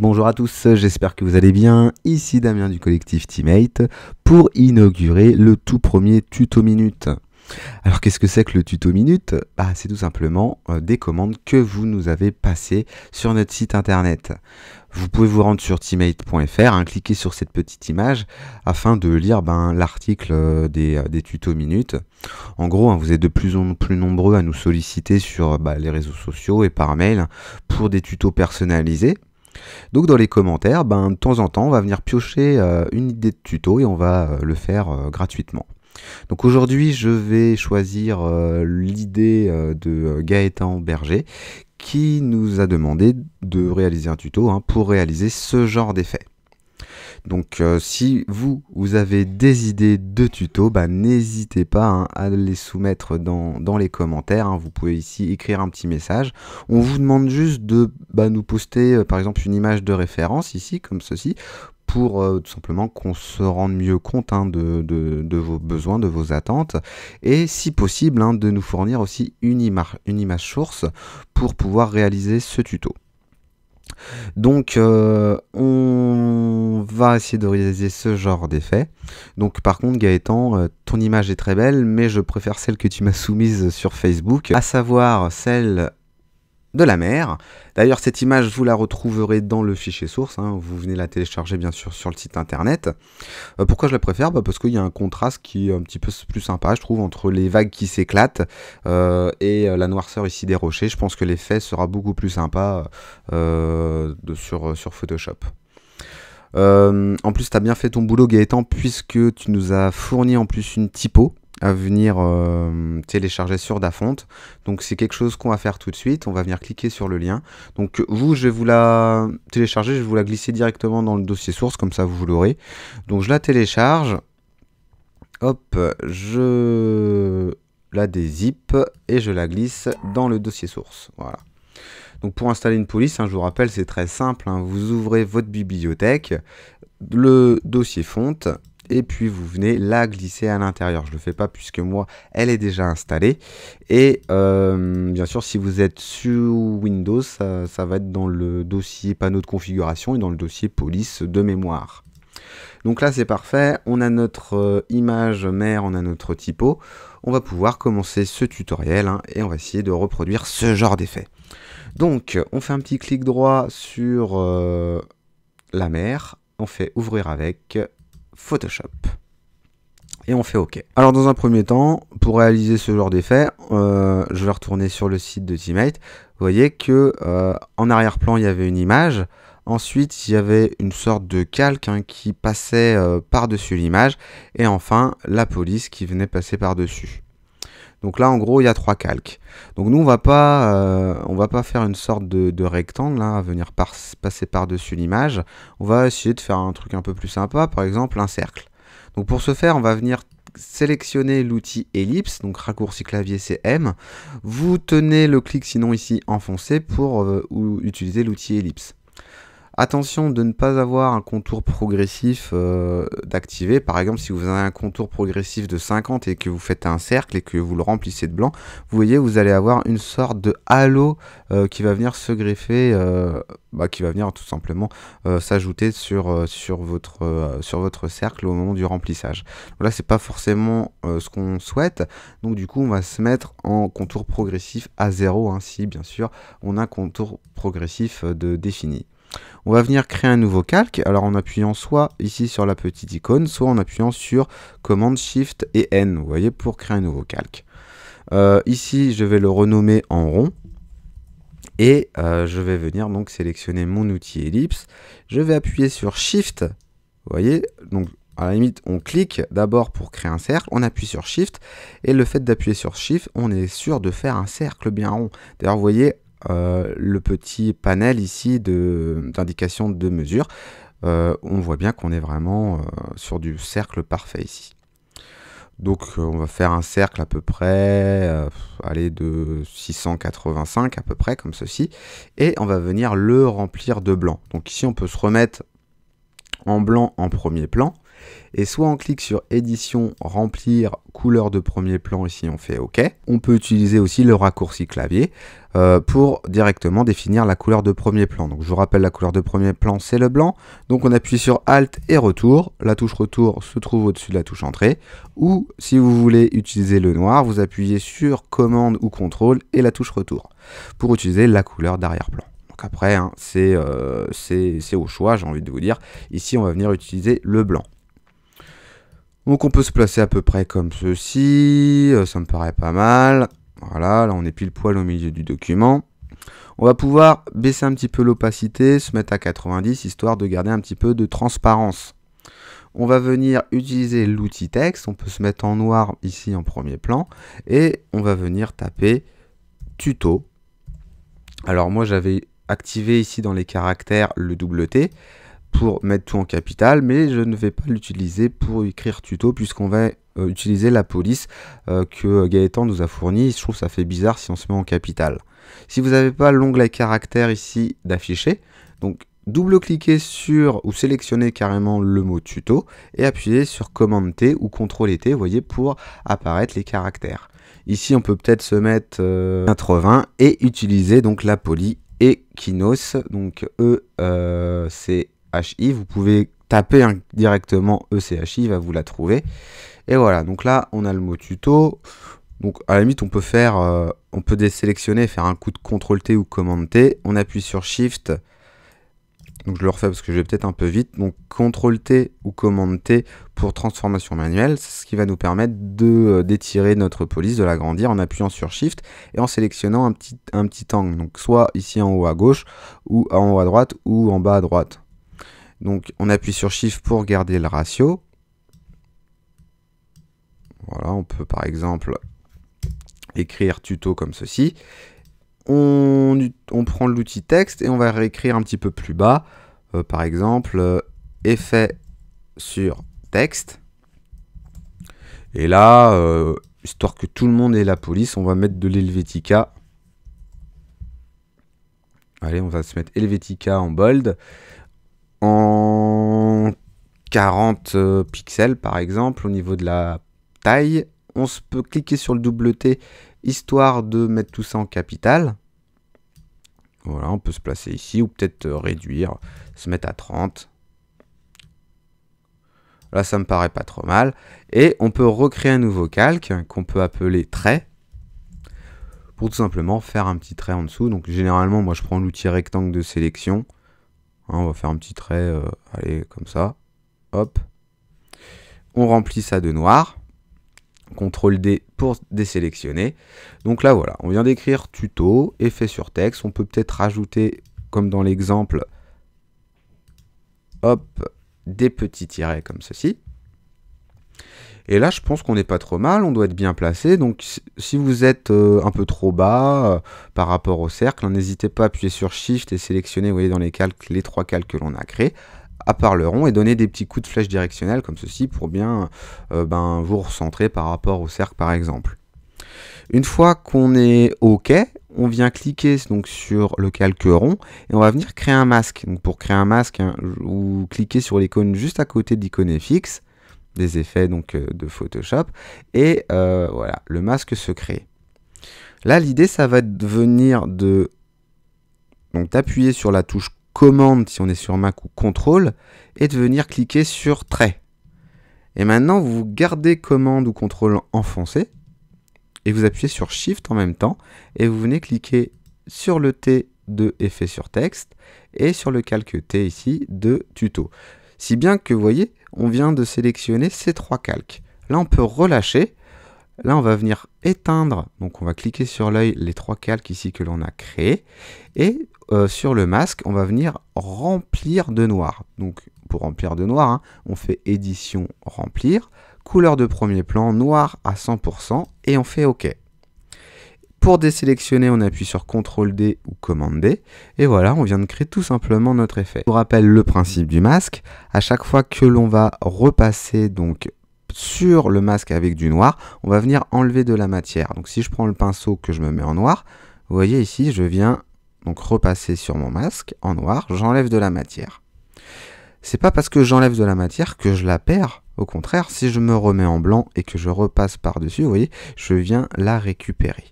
bonjour à tous, j'espère que vous allez bien. Ici Damien du collectif Teammate pour inaugurer le tout premier tuto minute. Alors qu'est-ce que c'est que le tuto minute bah, C'est tout simplement euh, des commandes que vous nous avez passées sur notre site internet. Vous pouvez vous rendre sur teammate.fr, hein, cliquer sur cette petite image afin de lire ben, l'article euh, des, euh, des, tutos minutes. En gros, hein, vous êtes de plus en plus nombreux à nous solliciter sur bah, les réseaux sociaux et par mail pour des tutos personnalisés. Donc dans les commentaires, ben, de temps en temps, on va venir piocher euh, une idée de tuto et on va euh, le faire euh, gratuitement. Donc aujourd'hui, je vais choisir l'idée de Gaëtan Berger qui nous a demandé de réaliser un tuto hein, pour réaliser ce genre d'effet. Donc euh, si vous, vous avez des idées de tuto, bah, n'hésitez pas hein, à les soumettre dans, les commentaires. Hein. Vous pouvez ici écrire un petit message. On vous demande juste de bah, nous poster euh, par exemple une image de référence ici, comme ceci, pour euh, tout simplement qu'on se rende mieux compte hein, de, vos besoins, de vos attentes, et si possible de nous fournir aussi une image source pour pouvoir réaliser ce tuto. Donc euh, on va essayer de réaliser ce genre d'effet. Donc par contre Gaëtan, euh, ton image est très belle, mais je préfère celle que tu m'as soumise sur Facebook, à savoir celle de la mer. D'ailleurs, cette image, vous la retrouverez dans le fichier source. Hein. Vous venez la télécharger, bien sûr, sur le site internet. Euh, pourquoi je la préfère bah, Parce qu'il y a un contraste qui est un petit peu plus sympa, je trouve, entre les vagues qui s'éclatent euh, et euh, la noirceur ici des rochers. Je pense que l'effet sera beaucoup plus sympa sur, sur Photoshop. en plus, tu as bien fait ton boulot Gaëtan puisque tu nous as fourni en plus une typo à venir euh, télécharger sur Dafont. Donc c'est quelque chose qu'on va faire tout de suite. On va venir cliquer sur le lien. Donc vous, je vais vous la télécharger, je vais vous la glisser directement dans le dossier source, comme ça vous l'aurez. Donc je la télécharge. Hop, je la dézip et je la glisse dans le dossier source. Voilà. Donc pour installer une police, hein, je vous rappelle, c'est très simple. Hein. vous ouvrez votre bibliothèque, le dossier fonte, et puis vous venez la glisser à l'intérieur. Je ne le fais pas puisque moi, elle est déjà installée. Et euh, bien sûr, si vous êtes sur Windows, ça, va être dans le dossier panneau de configuration et dans le dossier police de mémoire. Donc là c'est parfait, on a notre euh, image mère, on a notre typo. On va pouvoir commencer ce tutoriel hein, et on va essayer de reproduire ce genre d'effet. Donc on fait un petit clic droit sur euh, la mère, on fait ouvrir avec, Photoshop. Et on fait OK. Alors dans un premier temps, pour réaliser ce genre d'effet, euh, je vais retourner sur le site de Teammate. Vous voyez que euh, en arrière-plan, il y avait une image. Ensuite, il y avait une sorte de calque hein, qui passait euh, par-dessus l'image. Et enfin, la police qui venait passer par-dessus. Donc là, en gros, il y a trois calques. Donc nous, on va pas, euh, on va pas faire une sorte de, rectangle, hein, à venir passer par-dessus l'image. On va essayer de faire un truc un peu plus sympa, par exemple un cercle. Donc pour ce faire, on va venir sélectionner l'outil ellipse, donc raccourci clavier CM. M. Vous tenez le clic sinon ici enfoncé pour euh, utiliser l'outil ellipse. Attention de ne pas avoir un contour progressif euh, d'activer. Par exemple, si vous avez un contour progressif de 50 et que vous faites un cercle et que vous le remplissez de blanc, vous voyez, vous allez avoir une sorte de halo euh, qui va venir se greffer, euh, bah, qui va venir tout simplement s'ajouter sur, sur, votre, sur votre cercle au moment du remplissage. voilà ce n'est pas forcément ce qu'on souhaite. Donc du coup, on va se mettre en contour progressif à 0, ainsi hein, si bien sûr on a un contour progressif de défini. On va venir créer un nouveau calque, alors en appuyant soit ici sur la petite icône, soit en appuyant sur commande Shift et N, vous voyez, pour créer un nouveau calque. Euh, ici, je vais le renommer en rond. Et euh, je vais venir donc sélectionner mon outil ellipse. Je vais appuyer sur Shift. Vous voyez, donc à la limite, on clique d'abord pour créer un cercle, on appuie sur Shift, et le fait d'appuyer sur Shift, on est sûr de faire un cercle bien rond. D'ailleurs, vous voyez, euh, le petit panel ici d'indication de, mesure, euh, on voit bien qu'on est vraiment euh, sur du cercle parfait ici. Donc on va faire un cercle à peu près, aller de 685 à peu près, comme ceci, et on va venir le remplir de blanc. Donc ici on peut se remettre en blanc en premier plan. Et soit on clique sur édition, remplir, couleur de premier plan, ici on fait OK. On peut utiliser aussi le raccourci clavier euh, pour directement définir la couleur de premier plan. Donc je vous rappelle la couleur de premier plan c'est le blanc. Donc on appuie sur Alt et retour. La touche retour se trouve au-dessus de la touche entrée. Ou si vous voulez utiliser le noir, vous appuyez sur commande ou contrôle et la touche retour pour utiliser la couleur d'arrière-plan. Donc après, hein, euh, c'est au choix, j'ai envie de vous dire. Ici, on va venir utiliser le blanc. Donc on peut se placer à peu près comme ceci, euh, ça me paraît pas mal. Voilà, là on est pile poil au milieu du document. On va pouvoir baisser un petit peu l'opacité, se mettre à 90, histoire de garder un petit peu de transparence. On va venir utiliser l'outil texte, on peut se mettre en noir ici en premier plan, et on va venir taper tuto. Alors moi j'avais activer ici dans les caractères le double T pour mettre tout en capital, mais je ne vais pas l'utiliser pour écrire tuto puisqu'on va euh, utiliser la police euh, que Gaëtan nous a fournie. Je trouve ça fait bizarre si on se met en capital. Si vous n'avez pas l'onglet caractères ici d'afficher, donc double-cliquez sur ou sélectionnez carrément le mot tuto et appuyez sur commande T ou contrôle T, vous voyez, pour apparaître les caractères. Ici, on peut peut-être se mettre 80 euh, et utiliser donc la police et Kinos, donc E-C-H-I. Euh, vous pouvez taper directement E-C-H-I, va vous la trouver. Et voilà, donc là, on a le mot tuto. Donc à la limite, on peut faire, euh, on peut désélectionner, faire un coup de CTRL T ou commande T. On appuie sur Shift donc je le refais parce que je vais peut-être un peu vite. Donc CTRL-T ou commande-T pour transformation manuelle, c'est ce qui va nous permettre euh, d'étirer notre police, de l'agrandir en appuyant sur Shift et en sélectionnant un petit, un petit angle. Donc soit ici en haut à gauche, ou en haut à droite, ou en bas à droite. Donc on appuie sur Shift pour garder le ratio. Voilà, on peut par exemple écrire tuto comme ceci on, prend l'outil texte et on va réécrire un petit peu plus bas. Euh, par exemple, euh, effet sur texte. Et là, euh, histoire que tout le monde ait la police, on va mettre de l'Helvetica. Allez, on va se mettre Helvetica en bold. En 40 pixels, par exemple, au niveau de la taille, on peut cliquer sur le double T histoire de mettre tout ça en capital. Voilà, on peut se placer ici, ou peut-être euh, réduire, se mettre à 30. Là, ça me paraît pas trop mal. Et on peut recréer un nouveau calque qu'on peut appeler trait pour tout simplement faire un petit trait en dessous. Donc généralement, moi je prends l'outil rectangle de sélection. Hein, on va faire un petit trait, euh, allez, comme ça. Hop. On remplit ça de noir. CTRL D pour désélectionner. Donc là voilà, on vient d'écrire tuto, effet sur texte, on peut peut-être rajouter comme dans l'exemple, hop, des petits tirets comme ceci. Et là, je pense qu'on n'est pas trop mal, on doit être bien placé. Donc, si vous êtes euh, un peu trop bas euh, par rapport au cercle, hein, n'hésitez pas à appuyer sur Shift et sélectionner, vous voyez, dans les calques, les trois calques que l'on a créés à part le rond et donner des petits coups de flèche directionnelle comme ceci pour bien euh, ben, vous recentrer par rapport au cercle par exemple. Une fois qu'on est OK, on vient cliquer donc sur le calque rond et on va venir créer un masque. pour créer un masque, hein, vous cliquez sur l'icône juste à côté de l'icône FX, des effets donc euh, de Photoshop et euh, voilà le masque se crée. Là l'idée ça va devenir de donc d'appuyer sur la touche commande si on est sur Mac ou contrôle, et de venir cliquer sur trait. Et maintenant, vous gardez commande ou contrôle enfoncé, et vous appuyez sur Shift en même temps, et vous venez cliquer sur le T de effet sur texte, et sur le calque T ici de tuto. Si bien que vous voyez, on vient de sélectionner ces trois calques. Là, on peut relâcher. Là, on va venir éteindre. Donc, on va cliquer sur l'œil les trois calques ici que l'on a créés. Et euh, sur le masque, on va venir remplir de noir. Donc pour remplir de noir, hein, on fait édition remplir, couleur de premier plan, noir à 100% et on fait OK. Pour désélectionner, on appuie sur CTRL D ou commande D. Et voilà, on vient de créer tout simplement notre effet. Je vous rappelle le principe du masque. À chaque fois que l'on va repasser donc sur le masque avec du noir, on va venir enlever de la matière. Donc si je prends le pinceau que je me mets en noir, vous voyez ici, je viens donc repasser sur mon masque en noir, j'enlève de la matière. C'est pas parce que j'enlève de la matière que je la perds. Au contraire, si je me remets en blanc et que je repasse par-dessus, vous voyez, je viens la récupérer.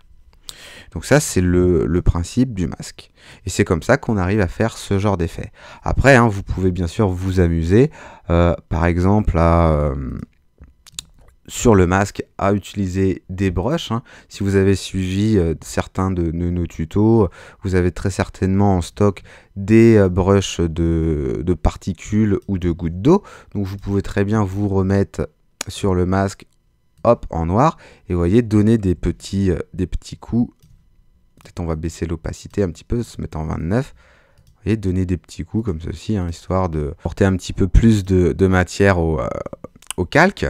Donc ça, c'est le, principe du masque. Et c'est comme ça qu'on arrive à faire ce genre d'effet. Après, hein, vous pouvez bien sûr vous amuser, euh, par exemple, à... Euh, sur le masque à utiliser des brushes. Hein. Si vous avez suivi euh, certains de, nos tutos, vous avez très certainement en stock des euh, brushes de, particules ou de gouttes d'eau. Donc vous pouvez très bien vous remettre sur le masque hop en noir et vous voyez donner des petits, euh, des petits coups. Peut-être on va baisser l'opacité un petit peu, se mettre en 29 et donner des petits coups comme ceci, hein, histoire de porter un petit peu plus de, matière au calque.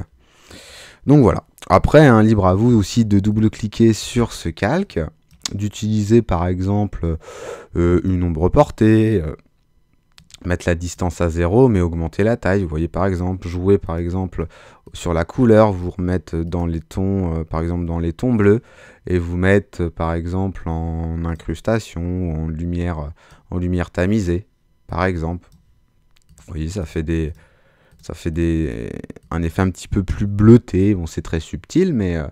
Donc voilà. Après, hein, libre à vous aussi de double-cliquer sur ce calque, d'utiliser par exemple euh, une ombre portée, euh, mettre la distance à zéro, mais augmenter la taille. Vous voyez par exemple, jouer par exemple sur la couleur, vous remettre dans les tons, euh, par exemple dans les tons bleus, et vous mettre par exemple en incrustation, en lumière, en lumière tamisée, par exemple. Vous voyez, ça fait des, ça fait des, un effet un petit peu plus bleuté. Bon, c'est très subtil, mais euh,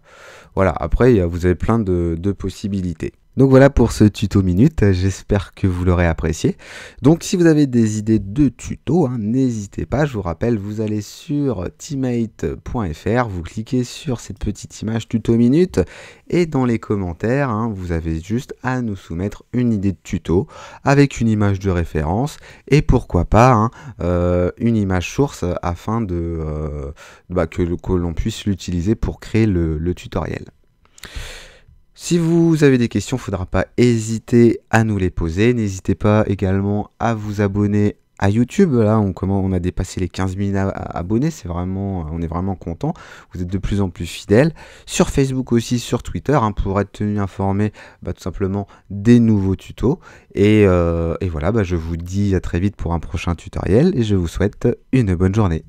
voilà. Après, vous avez plein de possibilités. Donc voilà pour ce tuto minute, j'espère que vous l'aurez apprécié. Donc si vous avez des idées de tuto, hein, n'hésitez pas, je vous rappelle, vous allez sur teammate.fr, vous cliquez sur cette petite image tuto minute et dans les commentaires, hein, vous avez juste à nous soumettre une idée de tuto avec une image de référence et pourquoi pas hein, euh, une image source afin de, euh, bah, que, l'on puisse l'utiliser pour créer le tutoriel. Si vous avez des questions, il ne faudra pas hésiter à nous les poser. N'hésitez pas également à vous abonner à YouTube. Là, on, a dépassé les 15 000 abonnés. C'est vraiment, on est vraiment content. Vous êtes de plus en plus fidèles. Sur Facebook aussi, sur Twitter, hein, pour être tenu informé bah, tout simplement des nouveaux tutos. Et, euh, voilà, bah, je vous dis à très vite pour un prochain tutoriel et je vous souhaite une bonne journée.